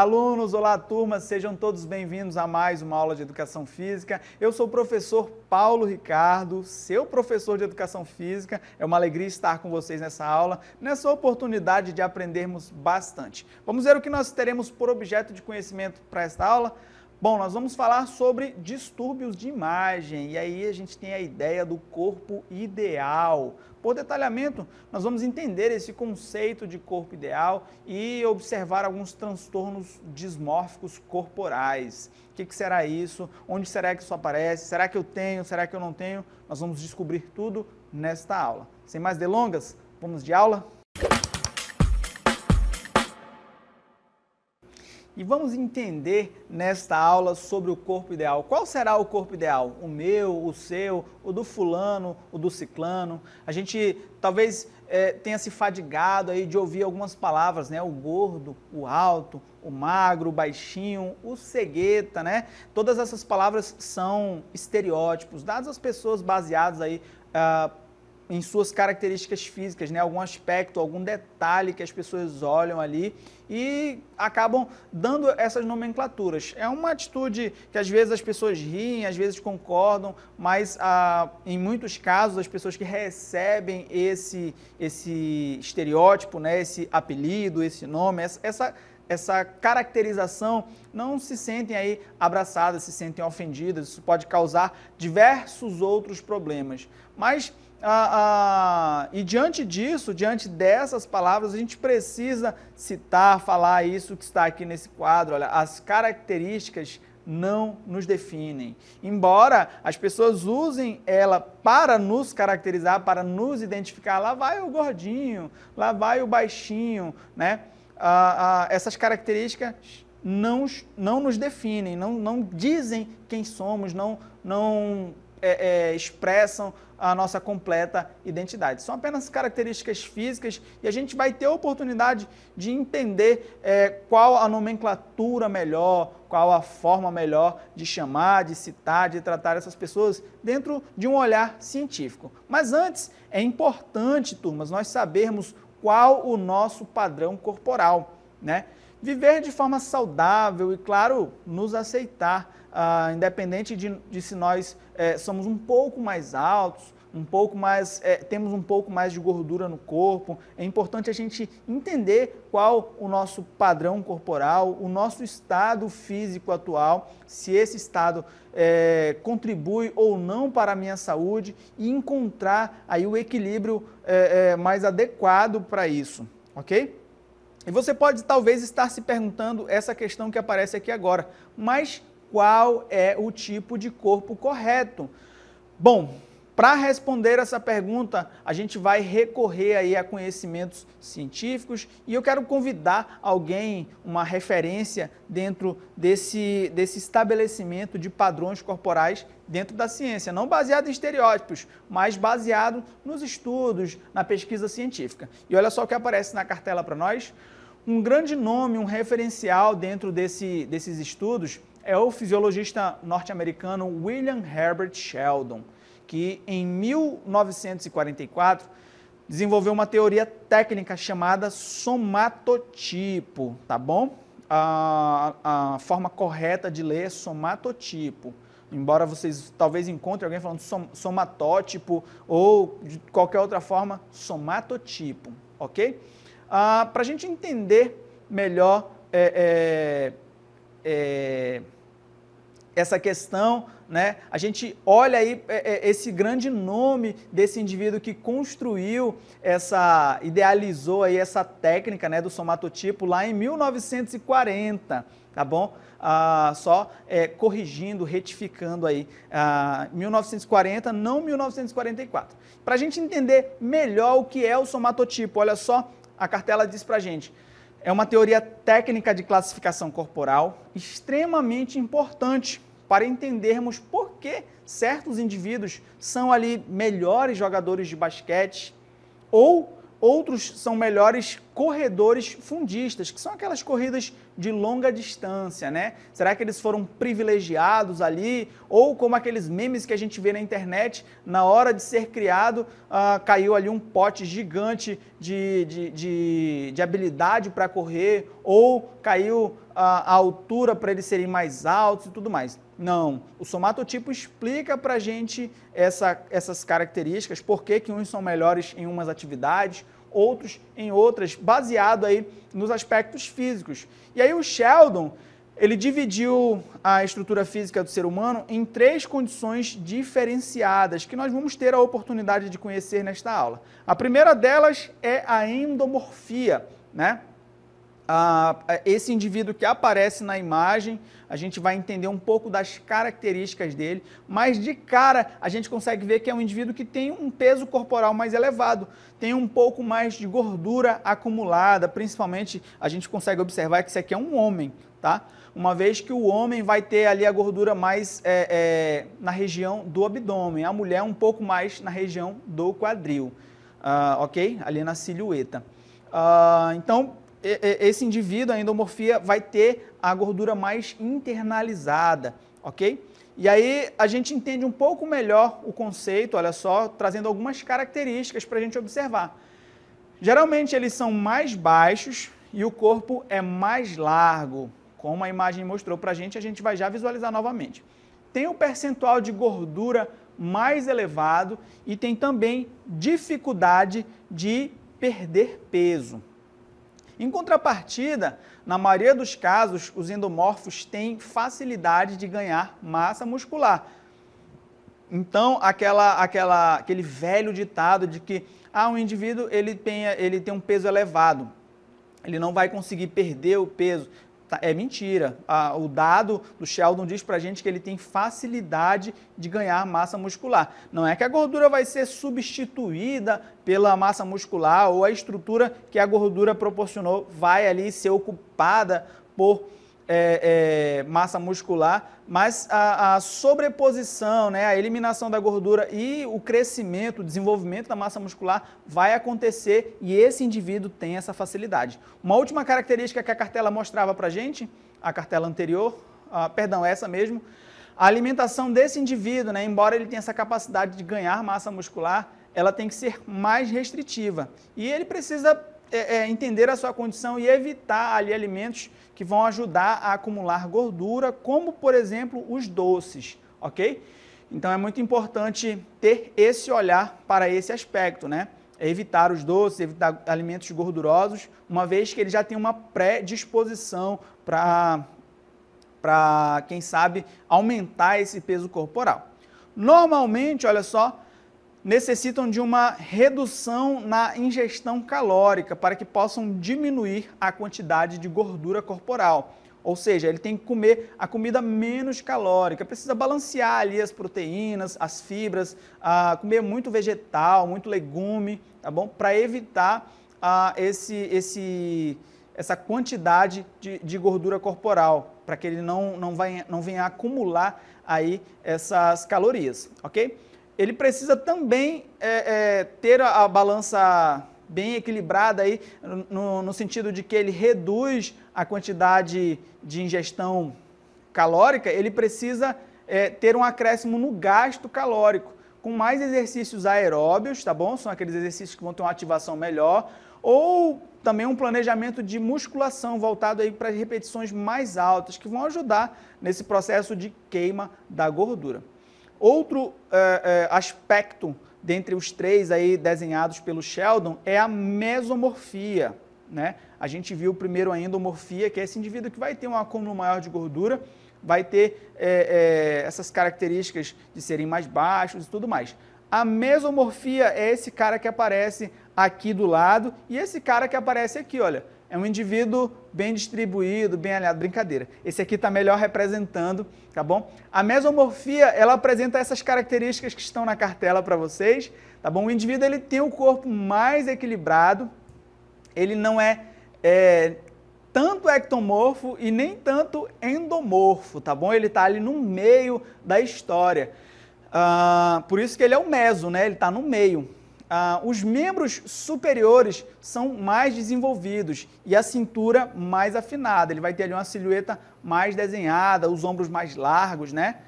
alunos! Olá, turma! Sejam todos bem-vindos a mais uma aula de Educação Física. Eu sou o professor Paulo Ricardo, seu professor de Educação Física. É uma alegria estar com vocês nessa aula, nessa oportunidade de aprendermos bastante. Vamos ver o que nós teremos por objeto de conhecimento para esta aula? Bom, nós vamos falar sobre distúrbios de imagem e aí a gente tem a ideia do corpo ideal. Por detalhamento, nós vamos entender esse conceito de corpo ideal e observar alguns transtornos dismórficos corporais. O que, que, será isso? Onde será que isso aparece? Será que eu tenho? Será que eu não tenho? Nós vamos descobrir tudo nesta aula. Sem mais delongas, vamos de aula? e vamos entender nesta aula sobre o corpo ideal. Qual será o corpo ideal? O meu, o seu, o do fulano, o do ciclano. A gente talvez é, tenha se fadigado aí de ouvir algumas palavras, né? O gordo, o alto, o magro, o baixinho, o cegueta, né? Todas essas palavras são estereótipos dados às pessoas baseados aí uh, em suas características físicas, né? algum aspecto, algum detalhe que as pessoas olham ali e acabam dando essas nomenclaturas. É uma atitude que às vezes as pessoas riem, às vezes concordam, mas ah, em muitos casos as pessoas que recebem esse, esse estereótipo, né? esse apelido, esse nome, essa essa caracterização, não se sentem aí abraçadas, se sentem ofendidas. Isso pode causar diversos outros problemas. Mas ah, ah, e diante disso, diante dessas palavras, a gente precisa citar, falar isso que está aqui nesse quadro. Olha, as características não nos definem. Embora as pessoas usem ela para nos caracterizar, para nos identificar, lá vai o gordinho, lá vai o baixinho, né? Ah, essas características não, não nos definem, não, não dizem quem somos, não, não é, é, expressam a nossa completa identidade. São apenas características físicas e a gente vai ter a oportunidade de entender é, qual a nomenclatura melhor, qual a forma melhor de chamar, de citar, de tratar essas pessoas dentro de um olhar científico. Mas antes, é importante, turmas, nós sabermos qual o nosso padrão corporal, né? Viver de forma saudável e, claro, nos aceitar ah, independente de, de, se nós eh, somos um pouco mais altos, um pouco mais, eh, temos um pouco mais de gordura no corpo, é importante a gente entender qual o nosso padrão corporal, o nosso estado físico atual, se esse estado eh, contribui ou não para a minha saúde e encontrar aí o equilíbrio mais adequado para isso, ok? E você pode talvez estar se perguntando essa questão que aparece aqui agora, mas qual é o tipo de corpo correto? Bom, para responder essa pergunta, a gente vai recorrer aí a conhecimentos científicos e eu quero convidar alguém, uma referência dentro desse, desse estabelecimento de padrões corporais dentro da ciência, não baseado em estereótipos, mas baseado nos estudos, na pesquisa científica. E olha só o que aparece na cartela para nós. Um grande nome, um referencial dentro desse, desses estudos é o fisiologista norte-americano William Herbert Sheldon, que em 1944 desenvolveu uma teoria técnica chamada somatotipo, tá bom? A, a forma correta de ler é somatotipo. Embora vocês talvez encontrem alguém falando som, somatótipo ou de qualquer outra forma, somatotipo, ok? Ah, Para a gente entender melhor é, é é, essa questão, né? A gente olha aí é, é, esse grande nome desse indivíduo que construiu essa, idealizou aí essa técnica, né, do somatotipo lá em 1940, tá bom? Ah, só é, corrigindo, retificando aí, ah, 1940, não 1944. Para a gente entender melhor o que é o somatotipo, olha só, a cartela diz para gente. gente é uma teoria técnica de classificação corporal extremamente importante para entendermos por que certos indivíduos são ali melhores jogadores de basquete ou Outros são melhores corredores fundistas, que são aquelas corridas de longa distância, né? Será que eles foram privilegiados ali? Ou como aqueles memes que a gente vê na internet, na hora de ser criado, ah, caiu ali um pote gigante de, de, de, de habilidade para correr, ou caiu a altura para eles serem mais altos e tudo mais. Não, o somatotipo explica para a gente essa, essas características, por que, que uns são melhores em umas atividades, outros em outras, baseado aí nos aspectos físicos. E aí o Sheldon, ele dividiu a estrutura física do ser humano em três condições diferenciadas que nós vamos ter a oportunidade de conhecer nesta aula. A primeira delas é a endomorfia, né? esse indivíduo que aparece na imagem, a gente vai entender um pouco das características dele, mas de cara a gente consegue ver que é um indivíduo que tem um peso corporal mais elevado, tem um pouco mais de gordura acumulada, principalmente a gente consegue observar que isso aqui é um homem, tá? Uma vez que o homem vai ter ali a gordura mais é, é, na região do abdômen, a mulher um pouco mais na região do quadril, uh, ok? Ali na silhueta. Uh, então, esse indivíduo, a endomorfia, vai ter a gordura mais internalizada, ok? E aí a gente entende um pouco melhor o conceito, olha só, trazendo algumas características para a gente observar. Geralmente eles são mais baixos e o corpo é mais largo, como a imagem mostrou para a gente, a gente vai já visualizar novamente. Tem o um percentual de gordura mais elevado e tem também dificuldade de perder peso. Em contrapartida, na maioria dos casos, os endomorfos têm facilidade de ganhar massa muscular. Então, aquela, aquela, aquele velho ditado de que ah, um indivíduo ele tem, ele tem um peso elevado, ele não vai conseguir perder o peso, Tá, é mentira. o dado do Sheldon diz para a gente que ele tem facilidade de ganhar massa muscular. Não é que a gordura vai ser substituída pela massa muscular ou a estrutura que a gordura proporcionou vai ali ser ocupada por é, é, massa muscular, mas a, a, sobreposição, né, a eliminação da gordura e o crescimento, o desenvolvimento da massa muscular vai acontecer e esse indivíduo tem essa facilidade. Uma última característica que a cartela mostrava para gente, a cartela anterior, ah, perdão, essa mesmo, a alimentação desse indivíduo, né, embora ele tenha essa capacidade de ganhar massa muscular, ela tem que ser mais restritiva e ele precisa é, é, entender a sua condição e evitar ali alimentos que vão ajudar a acumular gordura, como por exemplo os doces, ok? Então é muito importante ter esse olhar para esse aspecto, né? É evitar os doces, evitar alimentos gordurosos, uma vez que ele já tem uma predisposição para, para quem sabe, aumentar esse peso corporal. Normalmente, olha só, necessitam de uma redução na ingestão calórica para que possam diminuir a quantidade de gordura corporal. Ou seja, ele tem que comer a comida menos calórica, precisa balancear ali as proteínas, as fibras, comer muito vegetal, muito legume, tá bom? Para evitar esse, esse, essa quantidade de, de gordura corporal, para que ele não, não, vai, não venha acumular aí essas calorias, ok? ele precisa também é, é, ter a, a, balança bem equilibrada aí, no, no, sentido de que ele reduz a quantidade de ingestão calórica, ele precisa é, ter um acréscimo no gasto calórico, com mais exercícios aeróbios, tá bom? São aqueles exercícios que vão ter uma ativação melhor, ou também um planejamento de musculação voltado aí para repetições mais altas, que vão ajudar nesse processo de queima da gordura. Outro é, é, aspecto dentre os três aí desenhados pelo Sheldon é a mesomorfia. Né? A gente viu primeiro a endomorfia, que é esse indivíduo que vai ter um acúmulo maior de gordura, vai ter é, é, essas características de serem mais baixos e tudo mais. A mesomorfia é esse cara que aparece aqui do lado e esse cara que aparece aqui, olha é um indivíduo bem distribuído, bem alinhado. Brincadeira. Esse aqui está melhor representando, tá bom? A mesomorfia, ela apresenta essas características que estão na cartela para vocês, tá bom? O indivíduo, ele tem o um corpo mais equilibrado, ele não é, é tanto ectomorfo e nem tanto endomorfo, tá bom? Ele está ali no meio da história. Ah, por isso que ele é o meso, né? Ele está no meio ah, os membros superiores são mais desenvolvidos e a cintura mais afinada. Ele vai ter ali uma silhueta mais desenhada, os ombros mais largos, né?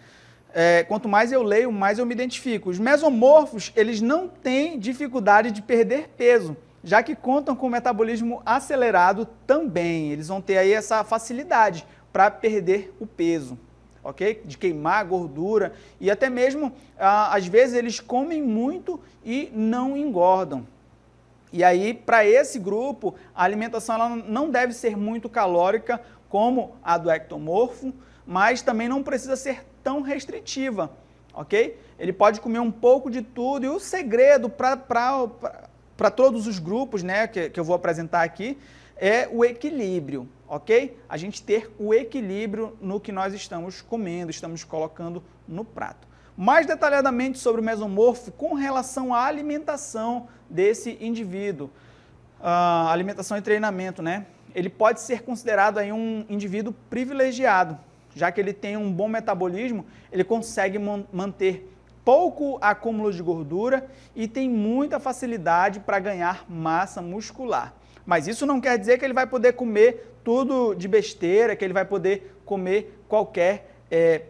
É, quanto mais eu leio, mais eu me identifico. Os mesomorfos, eles não têm dificuldade de perder peso, já que contam com metabolismo acelerado também. Eles vão ter aí essa facilidade para perder o peso ok? De queimar a gordura e até mesmo ah, às vezes eles comem muito e não engordam. E aí, para esse grupo, a alimentação ela não deve ser muito calórica como a do ectomorfo, mas também não precisa ser tão restritiva, ok? Ele pode comer um pouco de tudo e o segredo para todos os grupos né, que, que eu vou apresentar aqui é o equilíbrio, ok? A gente ter o equilíbrio no que nós estamos comendo, estamos colocando no prato. Mais detalhadamente sobre o mesomorfo com relação à alimentação desse indivíduo, uh, alimentação e treinamento, né? Ele pode ser considerado aí um indivíduo privilegiado, já que ele tem um bom metabolismo, ele consegue manter pouco acúmulo de gordura e tem muita facilidade para ganhar massa muscular. Mas isso não quer dizer que ele vai poder comer tudo de besteira, que ele vai poder comer qualquer é,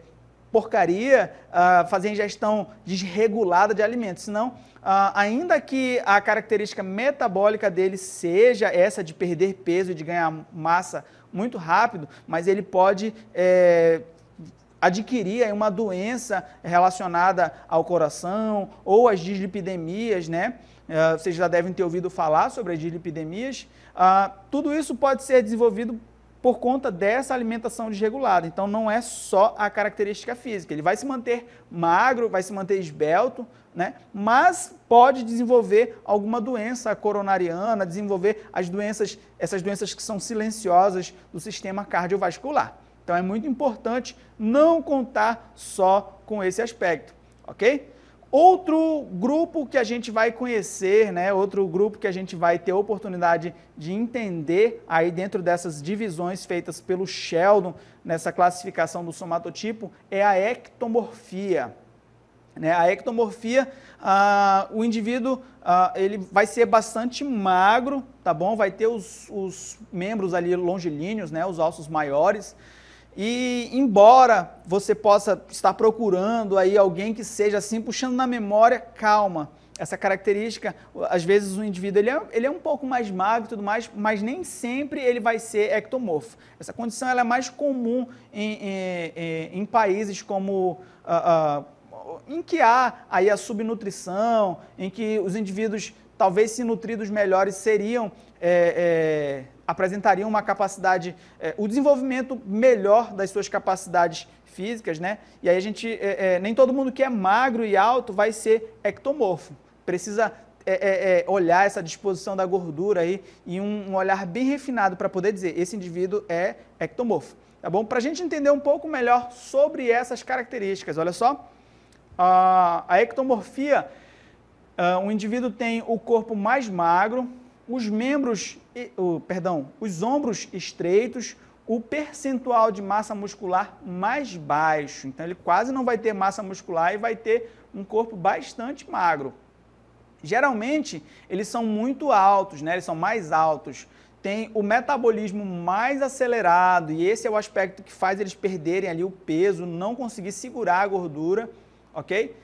porcaria, uh, fazer ingestão desregulada de alimentos. Senão, uh, ainda que a característica metabólica dele seja essa de perder peso e de ganhar massa muito rápido, mas ele pode. É, adquirir uma doença relacionada ao coração ou às dislipidemias, né? É, vocês já devem ter ouvido falar sobre as dilipidemias, Uh, ah, tudo isso pode ser desenvolvido por conta dessa alimentação desregulada. Então, não é só a característica física. Ele vai se manter magro, vai se manter esbelto, né? mas pode desenvolver alguma doença coronariana, desenvolver as doenças, essas doenças que são silenciosas do sistema cardiovascular. Então, é muito importante não contar só com esse aspecto, ok? Outro grupo que a gente vai conhecer, né, outro grupo que a gente vai ter oportunidade de entender aí dentro dessas divisões feitas pelo Sheldon nessa classificação do somatotipo é a ectomorfia. Né, a ectomorfia, ah, o indivíduo ah, ele vai ser bastante magro, tá bom? Vai ter os, os membros ali longilíneos, né, os ossos maiores. E embora você possa estar procurando aí alguém que seja assim, puxando na memória, calma. Essa característica, às vezes o indivíduo ele é, ele é um pouco mais magro e tudo mais, mas nem sempre ele vai ser ectomorfo. Essa condição ela é mais comum em, em, em países como ah, ah, em que há aí a subnutrição, em que os indivíduos talvez se nutridos melhores seriam é, é, apresentariam uma capacidade, é, o desenvolvimento melhor das suas capacidades físicas, né? E aí a gente, é, é, nem todo mundo que é magro e alto vai ser ectomorfo. Precisa é, é, é olhar essa disposição da gordura aí e um, um olhar bem refinado para poder dizer esse indivíduo é ectomorfo, tá bom? Para a gente entender um pouco melhor sobre essas características, olha só, a ectomorfia, o ah, indivíduo tem o corpo mais magro, os membros, perdão, os ombros estreitos, o percentual de massa muscular mais baixo. Então ele quase não vai ter massa muscular e vai ter um corpo bastante magro. Geralmente eles são muito altos, né? Eles são mais altos. Tem o metabolismo mais acelerado e esse é o aspecto que faz eles perderem ali o peso, não conseguir segurar a gordura, ok?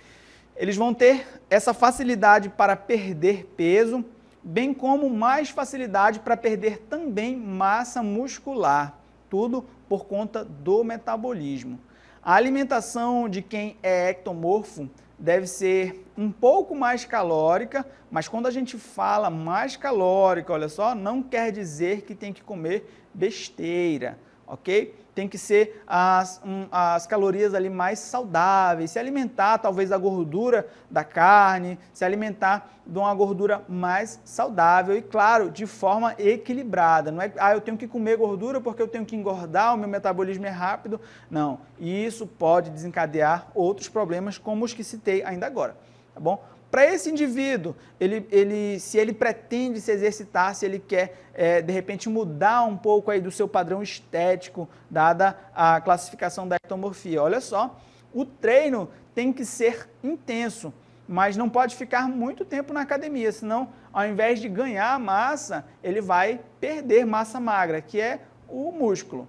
Eles vão ter essa facilidade para perder peso bem como mais facilidade para perder também massa muscular, tudo por conta do metabolismo. A alimentação de quem é ectomorfo deve ser um pouco mais calórica, mas quando a gente fala mais calórica, olha só, não quer dizer que tem que comer besteira ok? Tem que ser as, um, as calorias ali mais saudáveis, se alimentar talvez da gordura da carne, se alimentar de uma gordura mais saudável e, claro, de forma equilibrada. Não é, ah, eu tenho que comer gordura porque eu tenho que engordar, o meu metabolismo é rápido. Não, isso pode desencadear outros problemas como os que citei ainda agora, tá bom? Para esse indivíduo, ele, ele, se ele pretende se exercitar, se ele quer é, de repente mudar um pouco aí do seu padrão estético, dada a classificação da ectomorfia, olha só, o treino tem que ser intenso, mas não pode ficar muito tempo na academia, senão ao invés de ganhar massa, ele vai perder massa magra, que é o músculo.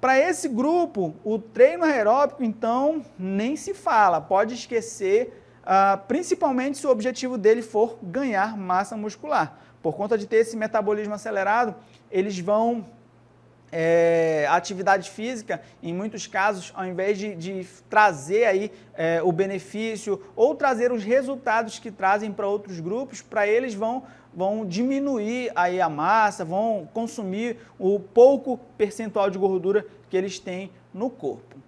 Para esse grupo, o treino aeróbico, então, nem se fala, pode esquecer ah, principalmente se o objetivo dele for ganhar massa muscular. Por conta de ter esse metabolismo acelerado, eles vão é, atividade física, em muitos casos, ao invés de, de trazer aí é, o benefício ou trazer os resultados que trazem para outros grupos, para eles vão, vão diminuir aí a massa, vão consumir o pouco percentual de gordura que eles têm no corpo.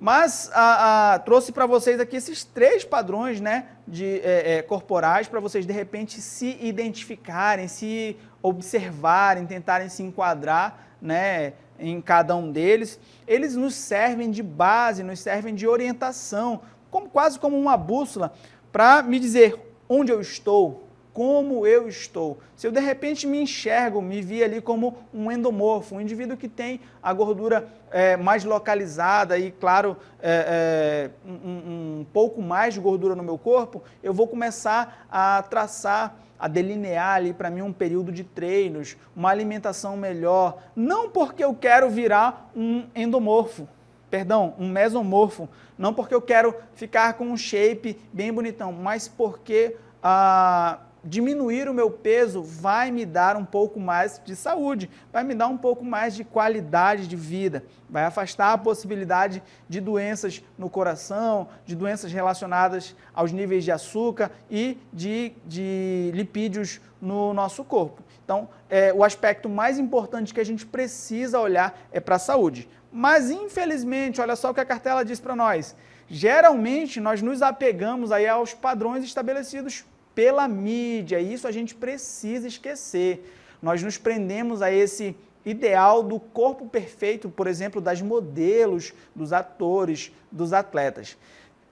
Mas a, a, trouxe para vocês aqui esses três padrões né, de, é, é, corporais para vocês de repente se identificarem, se observarem, tentarem se enquadrar né, em cada um deles. Eles nos servem de base, nos servem de orientação, como, quase como uma bússola para me dizer onde eu estou, como eu estou. Se eu de repente me enxergo, me vi ali como um endomorfo, um indivíduo que tem a gordura é, mais localizada e, claro, é, é, um, um pouco mais de gordura no meu corpo, eu vou começar a traçar a delinear ali para mim um período de treinos, uma alimentação melhor, não porque eu quero virar um endomorfo, perdão, um mesomorfo, não porque eu quero ficar com um shape bem bonitão, mas porque ah, diminuir o meu peso vai me dar um pouco mais de saúde, vai me dar um pouco mais de qualidade de vida, vai afastar a possibilidade de doenças no coração, de doenças relacionadas aos níveis de açúcar e de, de lipídios no nosso corpo. Então, é, o aspecto mais importante que a gente precisa olhar é para a saúde. Mas, infelizmente, olha só o que a cartela diz para nós. Geralmente, nós nos apegamos aí aos padrões estabelecidos pela mídia, e isso a gente precisa esquecer. Nós nos prendemos a esse ideal do corpo perfeito, por exemplo, das modelos, dos atores, dos atletas.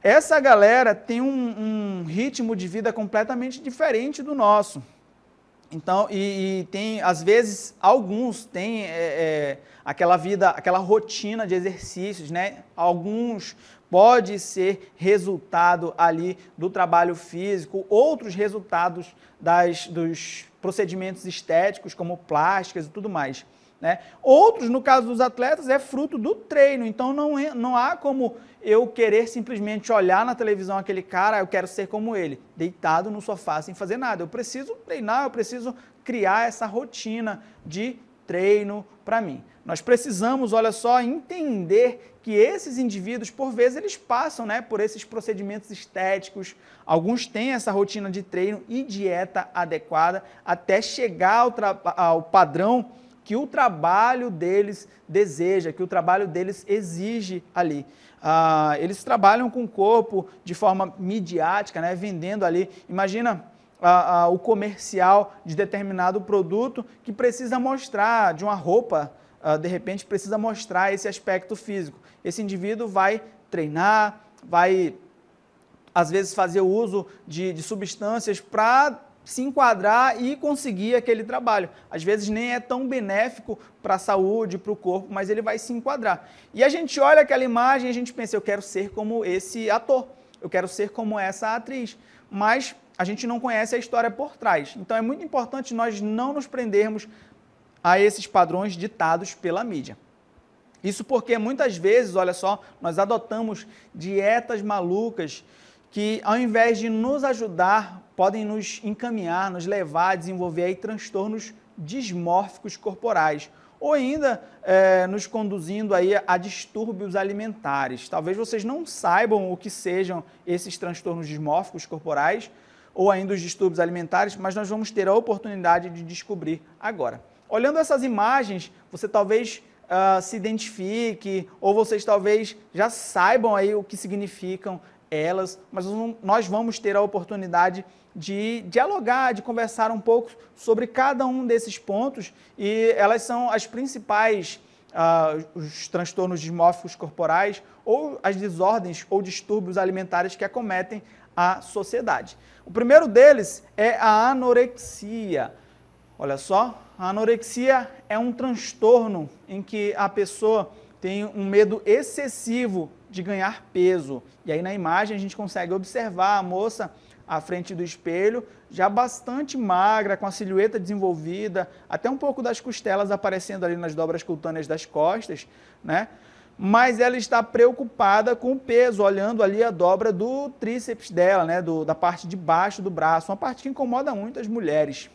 Essa galera tem um, um ritmo de vida completamente diferente do nosso. Então, e, e tem, às vezes, alguns têm é, é, aquela vida, aquela rotina de exercícios, né? Alguns pode ser resultado ali do trabalho físico, outros resultados das, dos procedimentos estéticos, como plásticas e tudo mais. Né? Outros, no caso dos atletas, é fruto do treino. Então não, é, não há como eu querer simplesmente olhar na televisão aquele cara, eu quero ser como ele, deitado no sofá sem fazer nada. Eu preciso treinar, eu preciso criar essa rotina de treino para mim. Nós precisamos, olha só, entender que esses indivíduos, por vezes, eles passam né, por esses procedimentos estéticos. Alguns têm essa rotina de treino e dieta adequada até chegar ao, ao padrão que o trabalho deles deseja, que o trabalho deles exige ali. Ah, eles trabalham com o corpo de forma midiática, né, vendendo ali. Imagina ah, ah, o comercial de determinado produto que precisa mostrar de uma roupa ah, de repente precisa mostrar esse aspecto físico. Esse indivíduo vai treinar, vai às vezes fazer o uso de, de substâncias para se enquadrar e conseguir aquele trabalho. Às vezes nem é tão benéfico para a saúde, para o corpo, mas ele vai se enquadrar. E a gente olha aquela imagem e a gente pensa, eu quero ser como esse ator, eu quero ser como essa atriz. Mas a gente não conhece a história por trás. Então é muito importante nós não nos prendermos a esses padrões ditados pela mídia. Isso porque muitas vezes, olha só, nós adotamos dietas malucas que, ao invés de nos ajudar, podem nos encaminhar, nos levar a desenvolver aí transtornos dismórficos corporais ou ainda é, nos conduzindo aí a distúrbios alimentares. Talvez vocês não saibam o que sejam esses transtornos dismórficos corporais ou ainda os distúrbios alimentares, mas nós vamos ter a oportunidade de descobrir agora. Olhando essas imagens, você talvez uh, se identifique ou vocês talvez já saibam aí o que significam elas, mas nós vamos ter a oportunidade de dialogar, de conversar um pouco sobre cada um desses pontos e elas são as principais Uh, os transtornos dismórficos corporais ou as desordens ou distúrbios alimentares que acometem a sociedade. O primeiro deles é a anorexia. Olha só, a anorexia é um transtorno em que a pessoa tem um medo excessivo de ganhar peso. E aí na imagem a gente consegue observar a moça à frente do espelho, já bastante magra, com a silhueta desenvolvida, até um pouco das costelas aparecendo ali nas dobras cutâneas das costas, né? Mas ela está preocupada com o peso, olhando ali a dobra do tríceps dela, né? Do, da parte de baixo do braço, uma parte que incomoda muito as mulheres,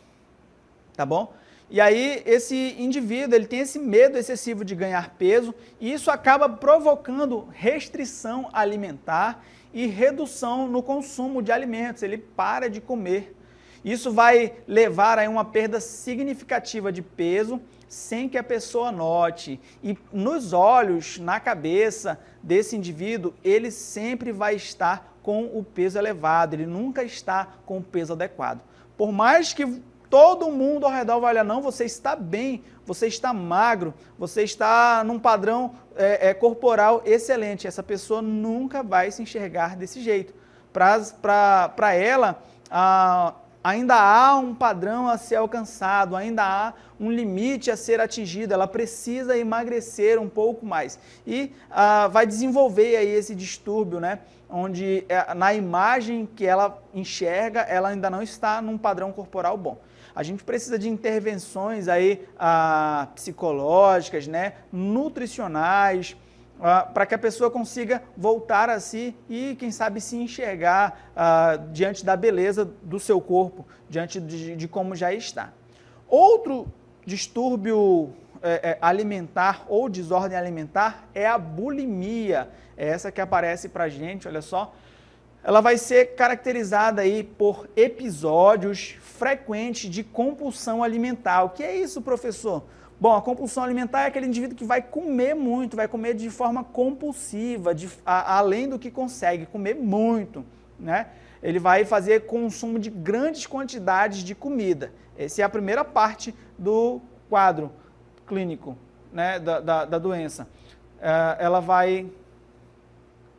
tá bom? E aí esse indivíduo, ele tem esse medo excessivo de ganhar peso e isso acaba provocando restrição alimentar e redução no consumo de alimentos, ele para de comer. Isso vai levar a uma perda significativa de peso sem que a pessoa note. E nos olhos, na cabeça desse indivíduo, ele sempre vai estar com o peso elevado, ele nunca está com o peso adequado. Por mais que todo mundo ao redor vai olhar, não, você está bem, você está magro, você está num padrão é, é, corporal excelente. Essa pessoa nunca vai se enxergar desse jeito. Para ela, ah, ainda há um padrão a ser alcançado, ainda há um limite a ser atingido, ela precisa emagrecer um pouco mais. E ah, vai desenvolver aí esse distúrbio, né? Onde é, na imagem que ela enxerga, ela ainda não está num padrão corporal bom. A gente precisa de intervenções aí ah, psicológicas, né, nutricionais, ah, para que a pessoa consiga voltar a si e, quem sabe, se enxergar ah, diante da beleza do seu corpo, diante de, de como já está. Outro distúrbio é, é, alimentar ou desordem alimentar é a bulimia. É essa que aparece para gente, olha só, ela vai ser caracterizada aí por episódios frequentes de compulsão alimentar. O que é isso, professor? Bom, a compulsão alimentar é aquele indivíduo que vai comer muito, vai comer de forma compulsiva, de, a, além do que consegue, comer muito, né? Ele vai fazer consumo de grandes quantidades de comida. Essa é a primeira parte do quadro clínico, né, da, da, da doença. É, ela vai,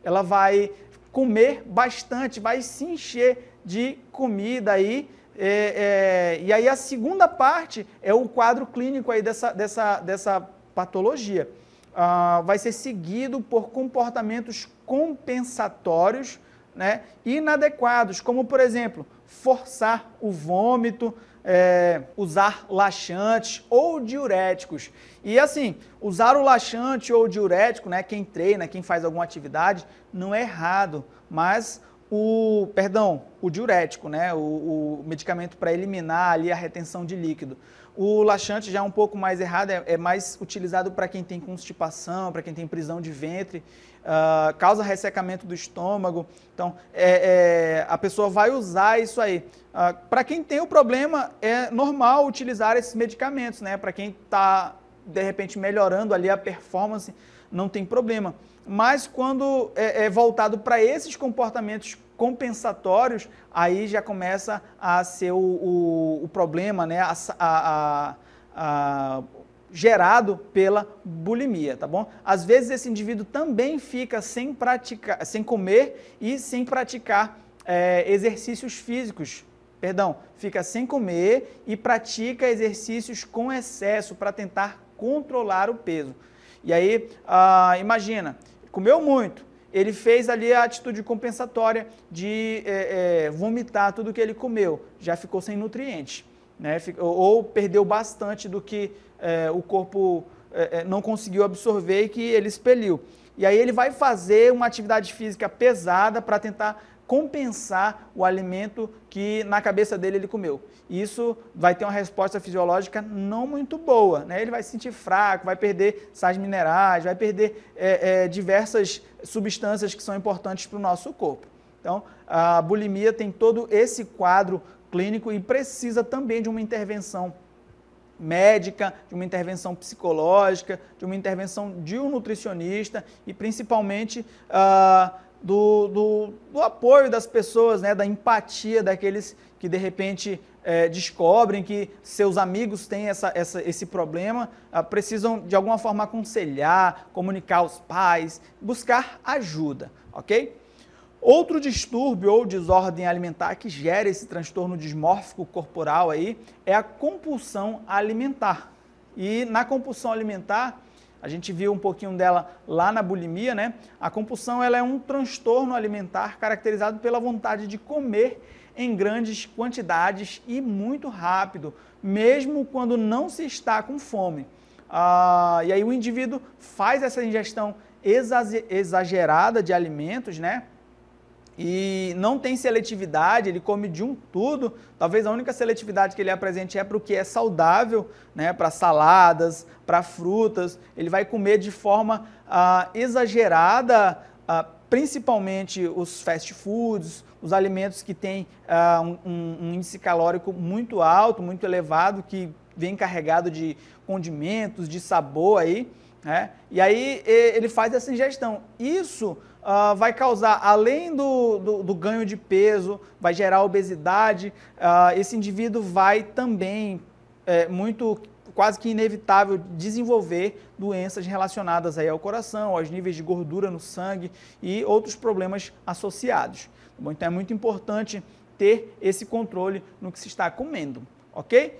ela vai comer bastante, vai se encher de comida aí. É, é, e aí a segunda parte é o quadro clínico aí dessa, dessa, dessa patologia. Ah, vai ser seguido por comportamentos compensatórios né, inadequados, como por exemplo, forçar o vômito, é, usar laxantes ou diuréticos. E assim, usar o laxante ou o diurético, né, quem treina, quem faz alguma atividade, não é errado, mas o, perdão, o diurético, né, o, o medicamento para eliminar ali a retenção de líquido. O laxante já é um pouco mais errado, é, é mais utilizado para quem tem constipação, para quem tem prisão de ventre, uh, causa ressecamento do estômago. Então, é, é, a pessoa vai usar isso aí. Uh, ah, para quem tem o problema, é normal utilizar esses medicamentos, né? Para quem está, de repente, melhorando ali a performance não tem problema. Mas quando é, é voltado para esses comportamentos compensatórios, aí já começa a ser o, o, o problema, né? A, a, a, gerado pela bulimia, tá bom? Às vezes esse indivíduo também fica sem praticar, sem comer e sem praticar é, exercícios físicos. Perdão, fica sem comer e pratica exercícios com excesso para tentar controlar o peso. E aí, ah, imagina, comeu muito, ele fez ali a atitude compensatória de é, é, vomitar tudo que ele comeu, já ficou sem nutrientes, né? ou perdeu bastante do que é, o corpo não conseguiu absorver e que ele expeliu. E aí ele vai fazer uma atividade física pesada para tentar compensar o alimento que na cabeça dele ele comeu. Isso vai ter uma resposta fisiológica não muito boa, né? Ele vai se sentir fraco, vai perder sais minerais, vai perder é, é, diversas substâncias que são importantes para o nosso corpo. Então, a bulimia tem todo esse quadro clínico e precisa também de uma intervenção médica, de uma intervenção psicológica, de uma intervenção de um nutricionista e principalmente uh, do, do, do apoio das pessoas, né, da empatia daqueles que de repente é, descobrem que seus amigos têm essa, essa, esse problema, ah, precisam de alguma forma aconselhar, comunicar aos pais, buscar ajuda, ok? Outro distúrbio ou desordem alimentar que gera esse transtorno dismórfico corporal aí é a compulsão alimentar. E na compulsão alimentar, a gente viu um pouquinho dela lá na bulimia, né? A compulsão ela é um transtorno alimentar caracterizado pela vontade de comer em grandes quantidades e muito rápido, mesmo quando não se está com fome. Ah, e aí o indivíduo faz essa ingestão exagerada de alimentos, né? e não tem seletividade, ele come de um tudo. Talvez a única seletividade que ele apresente é para o que é saudável, né? para saladas, para frutas. Ele vai comer de forma ah, exagerada, ah, principalmente os fast foods, os alimentos que têm ah, um, um índice calórico muito alto, muito elevado, que vem carregado de condimentos, de sabor aí. Né? E aí ele faz essa ingestão. Isso uh, vai causar, além do, do, do, ganho de peso, vai gerar obesidade, uh, esse indivíduo vai também, é, muito quase que inevitável, desenvolver doenças relacionadas aí ao coração, aos níveis de gordura no sangue e outros problemas associados. Bom, então é muito importante ter esse controle no que se está comendo, ok?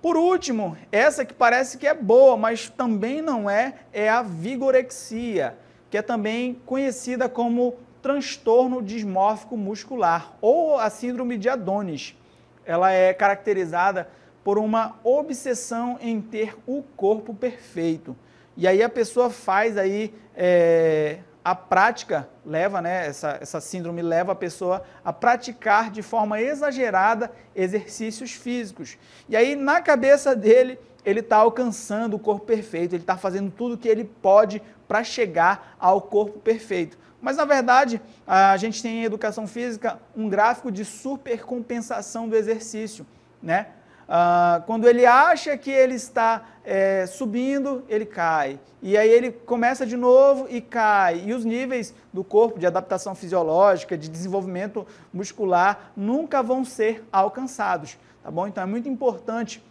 Por último, essa que parece que é boa, mas também não é, é a vigorexia que é também conhecida como transtorno dismórfico muscular ou a síndrome de Adonis. Ela é caracterizada por uma obsessão em ter o corpo perfeito. E aí a pessoa faz aí é, a prática leva, né? Essa, essa síndrome leva a pessoa a praticar de forma exagerada exercícios físicos. E aí na cabeça dele ele está alcançando o corpo perfeito, ele está fazendo tudo o que ele pode para chegar ao corpo perfeito. Mas na verdade, a gente tem em educação física um gráfico de supercompensação do exercício, né? Ah, quando ele acha que ele está é, subindo, ele cai. E aí ele começa de novo e cai. E os níveis do corpo de adaptação fisiológica, de desenvolvimento muscular, nunca vão ser alcançados. Tá bom? Então é muito importante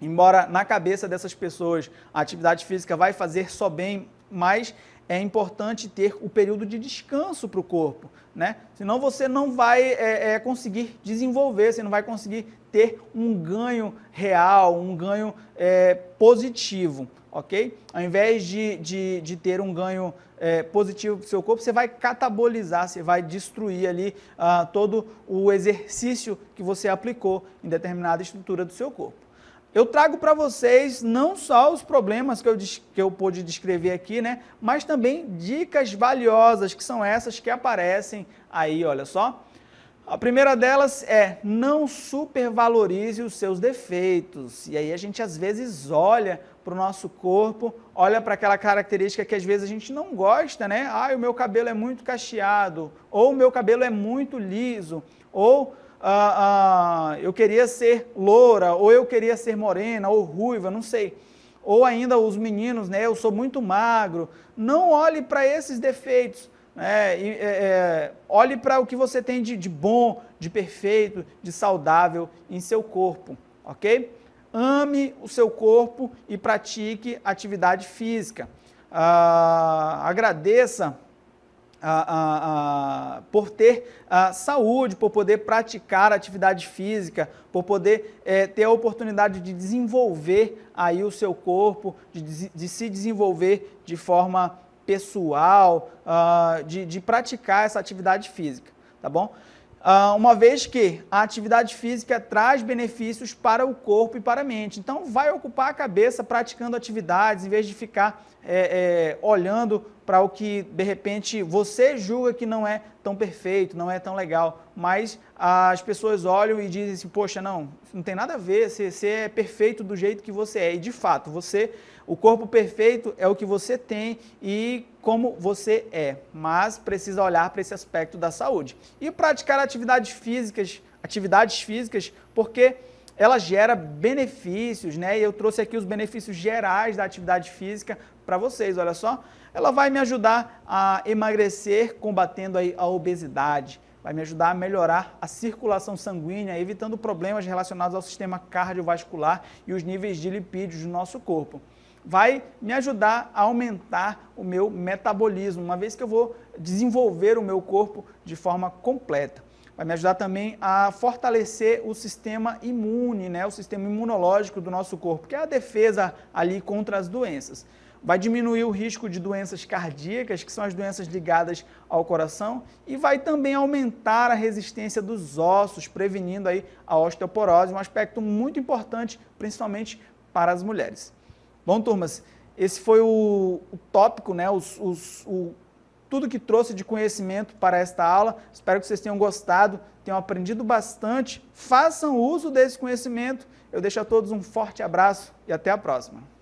Embora na cabeça dessas pessoas a atividade física vai fazer só bem, mas é importante ter o período de descanso para o corpo, né? Senão você não vai é, é, conseguir desenvolver, você não vai conseguir ter um ganho real, um ganho é, positivo, ok? Ao invés de, de, de ter um ganho é, positivo para o seu corpo, você vai catabolizar, você vai destruir ali ah, todo o exercício que você aplicou em determinada estrutura do seu corpo eu trago para vocês não só os problemas que eu, que eu pude descrever aqui, né? Mas também dicas valiosas, que são essas que aparecem aí, olha só. A primeira delas é não supervalorize os seus defeitos. E aí a gente às vezes olha para o nosso corpo, olha para aquela característica que às vezes a gente não gosta, né? Ah, o meu cabelo é muito cacheado, ou o meu cabelo é muito liso, ou ah, ah, eu queria ser loura, ou eu queria ser morena, ou ruiva, não sei. Ou ainda os meninos, né? Eu sou muito magro. Não olhe para esses defeitos. Né? E, é, é olhe para o que você tem de, de bom, de perfeito, de saudável em seu corpo, ok? Ame o seu corpo e pratique atividade física. Ah, agradeça a, por ter saúde, por poder praticar atividade física, por poder é, ter a oportunidade de desenvolver aí o seu corpo, de, de se desenvolver de forma pessoal, ah, de, de praticar essa atividade física, tá bom? Ah, uma vez que a atividade física traz benefícios para o corpo e para a mente. Então, vai ocupar a cabeça praticando atividades, em vez de ficar é, é, olhando para o que de repente você julga que não é tão perfeito, não é tão legal, mas as pessoas olham e dizem assim: poxa, não, não tem nada a ver, você, você é perfeito do jeito que você é. E de fato, você, o corpo perfeito é o que você tem e como você é, mas precisa olhar para esse aspecto da saúde. E praticar atividades físicas, atividades físicas, porque ela gera benefícios, né? E eu trouxe aqui os benefícios gerais da atividade física para vocês, olha só. Ela vai me ajudar a emagrecer combatendo aí a obesidade, vai me ajudar a melhorar a circulação sanguínea, evitando problemas relacionados ao sistema cardiovascular e os níveis de lipídios do nosso corpo vai me ajudar a aumentar o meu metabolismo, uma vez que eu vou desenvolver o meu corpo de forma completa. Vai me ajudar também a fortalecer o sistema imune, né, o sistema imunológico do nosso corpo, que é a defesa ali contra as doenças. Vai diminuir o risco de doenças cardíacas, que são as doenças ligadas ao coração, e vai também aumentar a resistência dos ossos, prevenindo aí a osteoporose, um aspecto muito importante, principalmente para as mulheres. Bom, turmas, esse foi o, o tópico, né? Os, os, o, tudo que trouxe de conhecimento para esta aula. Espero que vocês tenham gostado, tenham aprendido bastante. Façam uso desse conhecimento. Eu deixo a todos um forte abraço e até a próxima.